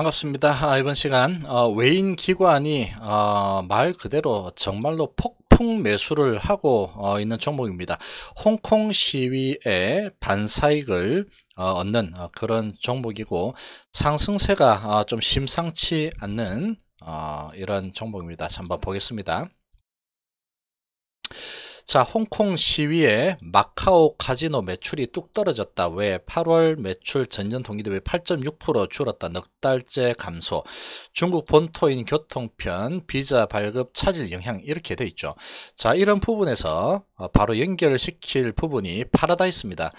반갑습니다. 아, 이번 시간 어, 외인 기관이 어, 말 그대로 정말로 폭풍 매수를 하고 어, 있는 종목입니다. 홍콩 시위에 반사익을 얻는 그런 종목이고 상승세가 좀 심상치 않는 이런 종목입니다. 한번 보겠습니다. 자, 홍콩 시위에 마카오 카지노 매출이 뚝 떨어졌다. 왜 8월 매출 전년 동기 대비 8.6% 줄었다. 넉 달째 감소. 중국 본토인 교통편 비자 발급 차질 영향 이렇게 돼 있죠. 자, 이런 부분에서 어, 바로 연결시킬 부분이 파라다이스입니다.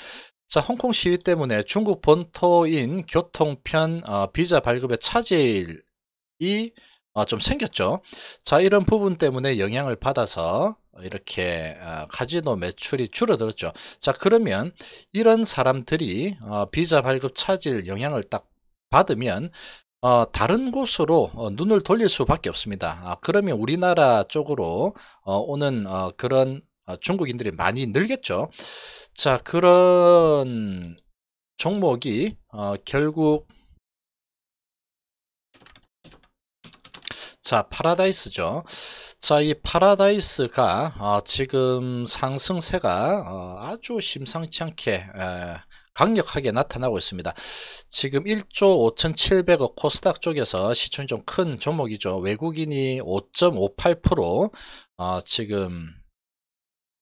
자, 홍콩 시위 때문에 중국 본토인 교통편 어, 비자 발급의 차질이 어, 좀 생겼죠. 자, 이런 부분 때문에 영향을 받아서 이렇게 어, 카지노 매출이 줄어들었죠. 자 그러면 이런 사람들이 어, 비자 발급 차질 영향을 딱 받으면 어, 다른 곳으로 어, 눈을 돌릴 수밖에 없습니다. 아, 그러면 우리나라 쪽으로 어, 오는 어, 그런 중국인들이 많이 늘겠죠. 자, 그런 종목이 결국 자 파라다이스죠. 자, 이 파라다이스가 어, 지금 상승세가 어, 아주 심상치 않게 에, 강력하게 나타나고 있습니다. 지금 1조 5,700억 코스닥 쪽에서 시총이 좀 큰 종목이죠. 외국인이 5.58% 어, 지금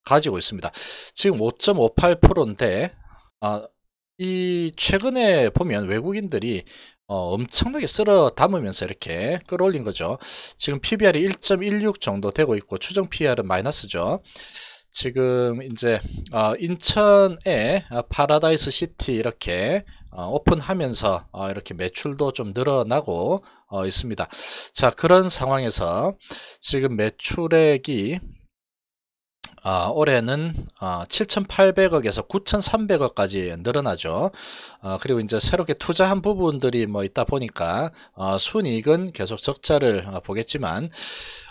가지고 있습니다. 지금 5.58%인데 어, 이 최근에 보면 외국인들이 어, 엄청나게 쓸어 담으면서 이렇게 끌어올린 거죠. 지금 PBR이 1.16 정도 되고 있고 추정 PR은 마이너스죠. 지금 이제 어, 인천에 파라다이스 어, 시티 이렇게 어, 오픈하면서 어, 이렇게 매출도 좀 늘어나고 어, 있습니다. 자 그런 상황에서 지금 매출액이 어, 올해는 어, 아, 7,800억에서 9,300억까지 늘어나죠. 어, 그리고 이제 새롭게 투자한 부분들이 뭐 있다 보니까 어, 순이익은 계속 적자를 어, 보겠지만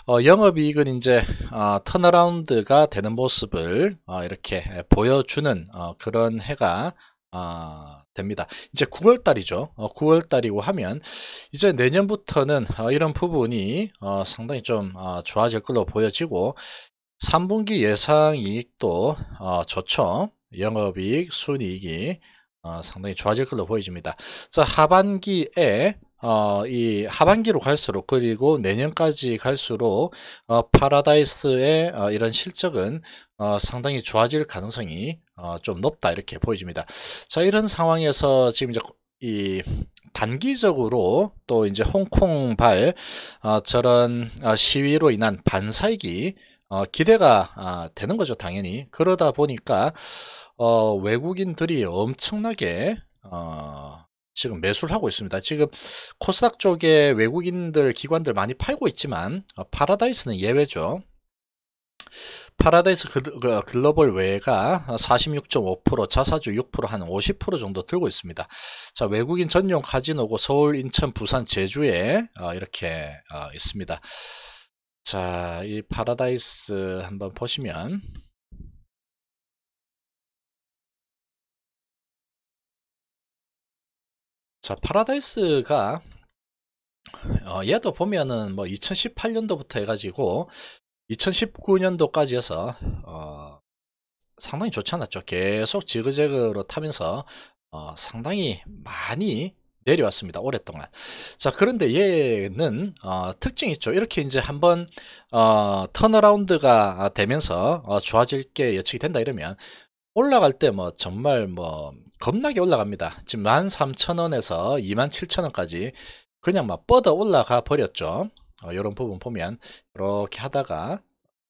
어, 영업이익은 이제 어, 턴어라운드가 되는 모습을 어, 이렇게 보여주는 어, 그런 해가 어, 됩니다. 이제 9월 달이죠. 어, 9월 달이고 하면 이제 내년부터는 어, 이런 부분이 어, 상당히 좀 어, 좋아질 걸로 보여지고 3분기 예상이익도 어, 좋죠. 영업이익, 순이익이 어, 상당히 좋아질 걸로 보여집니다. 자 하반기에 어, 이 하반기로 갈수록 그리고 내년까지 갈수록 어, 파라다이스의 어, 이런 실적은 어, 상당히 좋아질 가능성이 어, 좀 높다 이렇게 보여집니다. 자 이런 상황에서 지금 이제 이 단기적으로 또 이제 홍콩발 어, 저런 어, 시위로 인한 반사익이 어, 기대가 아, 되는 거죠 당연히 그러다 보니까 어, 외국인들이 엄청나게 어, 지금 매수를 하고 있습니다. 지금 코스닥 쪽에 외국인들 기관들 많이 팔고 있지만 어, 파라다이스는 예외죠. 파라다이스 그, 글로벌 외가 46.5% 자사주 6%한 50% 정도 들고 있습니다. 자 외국인 전용 카지노고 서울, 인천, 부산, 제주에 어, 이렇게 어, 있습니다. 자, 이 파라다이스 한번 보시면 자, 파라다이스가 어, 얘도 보면은 뭐 2018년도부터 해가지고 2019년도까지 해서 어, 상당히 좋지 않았죠. 계속 지그재그로 타면서 어, 상당히 많이 내려왔습니다. 오랫동안. 자, 그런데 얘는 어, 특징이 있죠. 이렇게 이제 한번 어, 턴어라운드가 되면서 어, 좋아질 게 예측이 된다 이러면 올라갈 때 뭐 정말 뭐 겁나게 올라갑니다. 지금 13,000원에서 27,000원까지 그냥 막 뻗어 올라가 버렸죠. 어, 이런 부분 보면 이렇게 하다가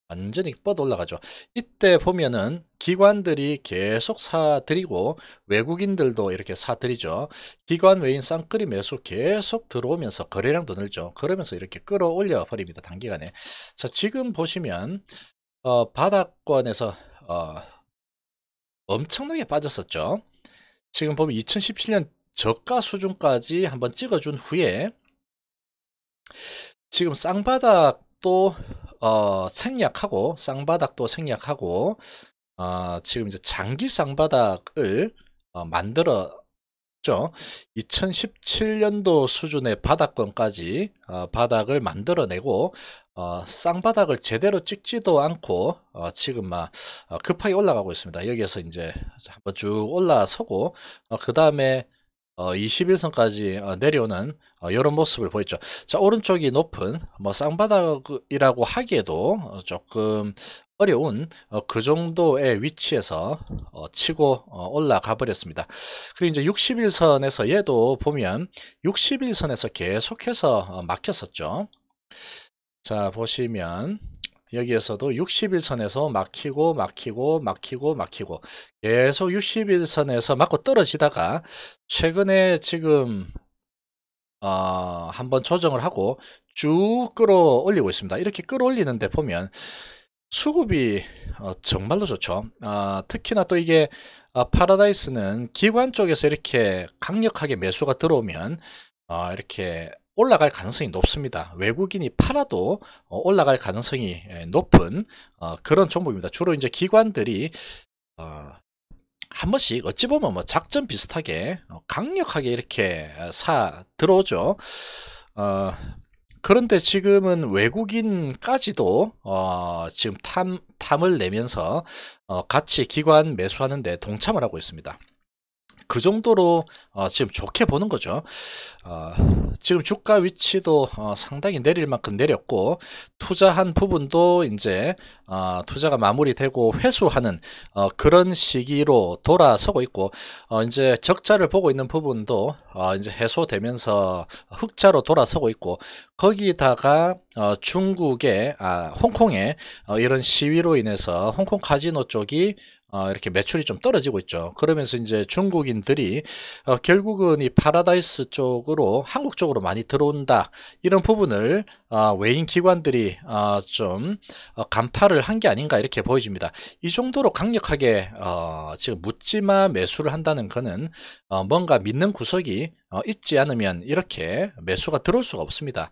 완전히 뻗어 올라가죠. 이때 보면은 기관들이 계속 사들이고 외국인들도 이렇게 사들이죠. 기관 외인 쌍끌이 매수 계속 들어오면서 거래량도 늘죠. 그러면서 이렇게 끌어올려 버립니다. 단기간에. 자, 지금 보시면 어, 바닥권에서 어, 엄청나게 빠졌었죠. 지금 보면 2017년 저가 수준까지 한번 찍어준 후에 지금 쌍바닥 또 어, 생략하고 쌍바닥도 생략하고 어, 지금 이제 장기 쌍바닥을 어, 만들었죠. 2017년도 수준의 바닥권까지 어, 바닥을 만들어내고 어, 쌍바닥을 제대로 찍지도 않고 어, 지금 막 어, 급하게 올라가고 있습니다. 여기에서 이제 한번 쭉 올라서고 어, 그 다음에 어, 21선까지 어, 내려오는 이런 어, 모습을 보였죠. 자 오른쪽이 높은 뭐 쌍바닥이라고 하기에도 어, 조금 어려운 그 정도의 위치에서 치고 올라가 버렸습니다. 그리고 이제 61선에서 얘도 보면 61선에서 계속해서 막혔었죠. 자 보시면 여기에서도 60일선에서 막히고 막히고 막히고 막히고 계속 60일선에서 맞고 떨어지다가 최근에 지금 어, 한번 조정을 하고 쭉 끌어올리고 있습니다. 이렇게 끌어올리는데 보면 수급이 어, 정말로 좋죠. 어, 특히나 또 이게 어, 파라다이스는 기관 쪽에서 이렇게 강력하게 매수가 들어오면 어, 이렇게 올라갈 가능성이 높습니다. 외국인이 팔아도 어, 올라갈 가능성이 예, 높은 어, 그런 종목입니다. 주로 이제 기관들이 어, 한 번씩 어찌 보면 뭐 작전 비슷하게 강력하게 이렇게 사 들어오죠. 어, 그런데 지금은 외국인까지도 어, 지금 탐, 탐을 내면서 어, 같이 기관 매수하는데 동참을 하고 있습니다. 그 정도로 어, 지금 좋게 보는 거죠. 어, 지금 주가 위치도 어, 상당히 내릴 만큼 내렸고 투자한 부분도 이제 어, 투자가 마무리되고 회수하는 어, 그런 시기로 돌아서고 있고 어, 이제 적자를 보고 있는 부분도 어, 이제 해소되면서 흑자로 돌아서고 있고 거기다가 어, 중국의 아, 홍콩의 어, 이런 시위로 인해서 홍콩 카지노 쪽이 어, 이렇게 매출이 좀 떨어지고 있죠. 그러면서 이제 중국인들이 어, 결국은 이 파라다이스 쪽으로 한국 쪽으로 많이 들어온다 이런 부분을 어, 외인 기관들이 어, 좀 어, 간파를 한 게 아닌가 이렇게 보여집니다. 이 정도로 강력하게 어, 지금 묻지마 매수를 한다는 거는 어, 뭔가 믿는 구석이 어, 있지 않으면 이렇게 매수가 들어올 수가 없습니다.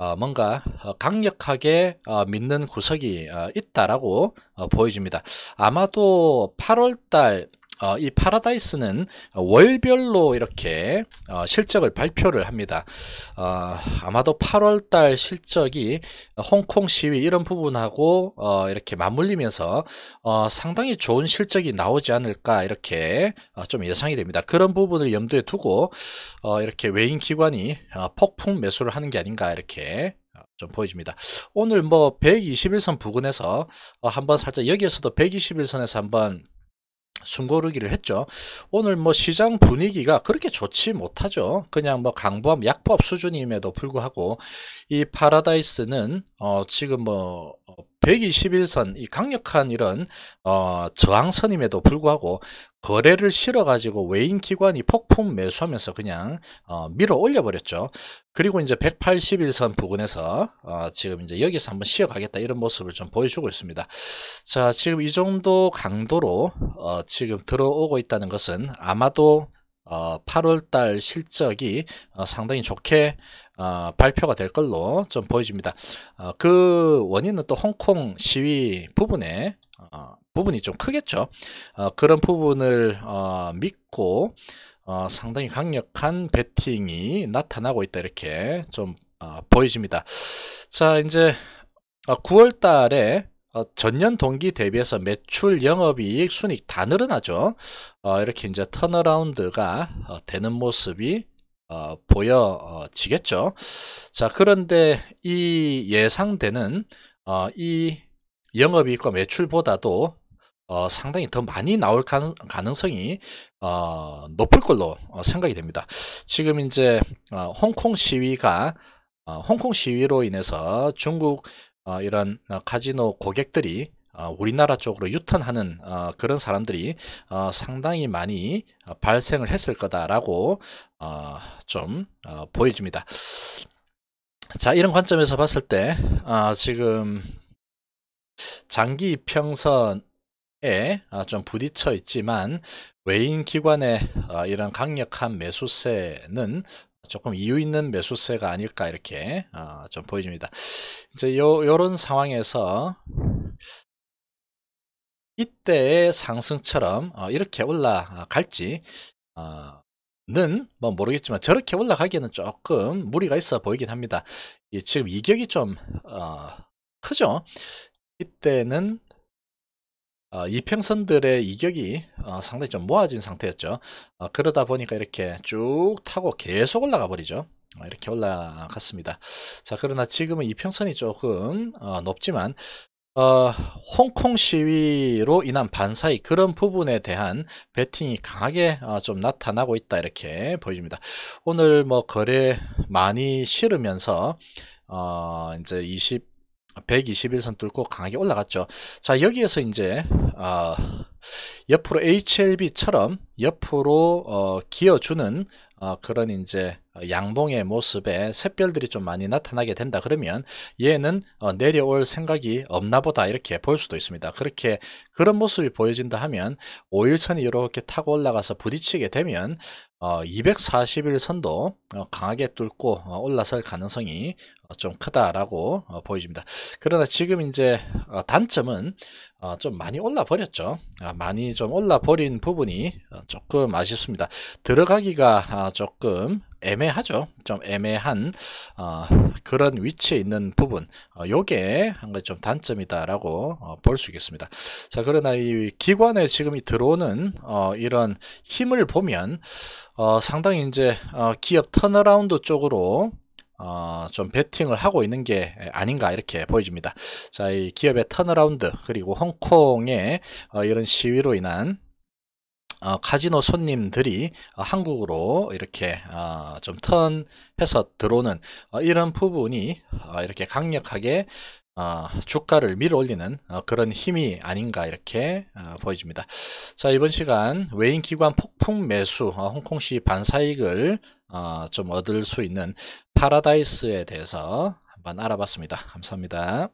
어, 뭔가 어, 강력하게 어, 믿는 구석이 있다라고 보여집니다. 아마도 8월달 어, 이 파라다이스는 월별로 이렇게 어, 실적을 발표를 합니다. 어, 아마도 8월달 실적이 홍콩 시위 이런 부분하고 어, 이렇게 맞물리면서 어, 상당히 좋은 실적이 나오지 않을까 이렇게 어, 좀 예상이 됩니다. 그런 부분을 염두에 두고 어, 이렇게 외인 기관이 어, 폭풍 매수를 하는 게 아닌가 이렇게 어, 좀 보여집니다. 오늘 뭐 121선 부근에서 어, 한번 살짝 여기에서도 121선에서 한번 숨고르기를 했죠. 오늘 뭐 시장 분위기가 그렇게 좋지 못하죠. 그냥 뭐 강보합 약법 수준임에도 불구하고 이 파라다이스는 어 지금 뭐 121선 이 강력한 이런 어, 저항선임에도 불구하고 거래를 실어가지고 외인 기관이 폭풍 매수하면서 그냥 어, 밀어 올려버렸죠. 그리고 이제 181선 부근에서 어, 지금 이제 여기서 한번 쉬어가겠다 이런 모습을 좀 보여주고 있습니다. 자 지금 이 정도 강도로 어, 지금 들어오고 있다는 것은 아마도 어, 8월달 실적이 어, 상당히 좋게 어, 발표가 될 걸로 좀 보여집니다. 어, 그 원인은 또 홍콩 시위 부분에 어, 부분이 좀 크겠죠. 어, 그런 부분을 어, 믿고 어, 상당히 강력한 베팅이 나타나고 있다 이렇게 좀 어, 보여집니다. 자 이제 9월달에 어, 어, 전년 동기 대비해서 매출, 영업이익, 순익 다 늘어나죠. 어, 이렇게 이제 턴어라운드가 어, 되는 모습이 어, 보여지겠죠. 어, 자, 그런데 이 예상되는 어, 이 영업이익과 매출보다도 어, 상당히 더 많이 나올 가능, 성이 어, 높을 걸로 어, 생각이 됩니다. 지금 이제 어, 홍콩 시위가 어, 홍콩 시위로 인해서 중국 어, 이런 어, 카지노 고객들이 어, 우리나라 쪽으로 유턴하는 그런 사람들이 상당히 많이 발생을 했을 거다라고 좀 보여집니다. 자 이런 관점에서 봤을 때 지금 장기 평선에 좀 부딪혀 있지만 외인 기관의 이런 강력한 매수세는 조금 이유 있는 매수세가 아닐까 이렇게 어, 좀 보여집니다. 이제 요, 요런 상황에서 이때의 상승처럼 어, 이렇게 올라갈지 어, 는뭐 모르겠지만 저렇게 올라가기에는 조금 무리가 있어 보이긴 합니다. 지금 이격이 좀 크죠. 이때는 어, 이평선들의 이격이 어, 상당히 좀 모아진 상태였죠. 어, 그러다 보니까 이렇게 쭉 타고 계속 올라가 버리죠. 이렇게 올라갔습니다. 자, 그러나 지금은 이평선이 조금 높지만 어, 홍콩 시위로 인한 반사이 그런 부분에 대한 배팅이 강하게 어, 좀 나타나고 있다 이렇게 보여집니다. 오늘 뭐 거래 많이 실으면서 어, 이제 20 121선 뚫고 강하게 올라갔죠. 자, 여기에서 이제 어, 옆으로 HLB처럼 옆으로 어, 기어주는 어, 그런 이제 양봉의 모습에 샛별들이 좀 많이 나타나게 된다 그러면 얘는 어, 내려올 생각이 없나 보다 이렇게 볼 수도 있습니다. 그렇게 그런 모습이 보여진다 하면 5일선이 이렇게 타고 올라가서 부딪히게 되면 어, 241선도 어, 강하게 뚫고 어, 올라설 가능성이 어, 좀 크다라고 어, 보여집니다. 그러나 지금 이제 어, 단점은 좀 많이 올라 버렸죠. 아, 많이 좀 올라 버린 부분이 조금 아쉽습니다. 들어가기가 조금 애매하죠. 좀 애매한 그런 위치에 있는 부분. 요게 한 가지 좀 단점이다라고 볼 수 있겠습니다. 자, 그러나 이 기관에 지금 이 들어오는 이런 힘을 보면 상당히 이제 기업 턴어라운드 쪽으로 어, 좀 베팅을 하고 있는 게 아닌가 이렇게 보여집니다. 자, 이 기업의 턴어라운드 그리고 홍콩의 어, 이런 시위로 인한 어, 카지노 손님들이 어, 한국으로 이렇게 어, 좀 턴해서 들어오는 어, 이런 부분이 어, 이렇게 강력하게 어, 주가를 밀어올리는 그런 힘이 아닌가 이렇게 보여집니다. 자 이번 시간 외인 기관 폭풍 매수 홍콩시 반사익을 어, 좀 얻을 수 있는 파라다이스에 대해서 한번 알아봤습니다. 감사합니다.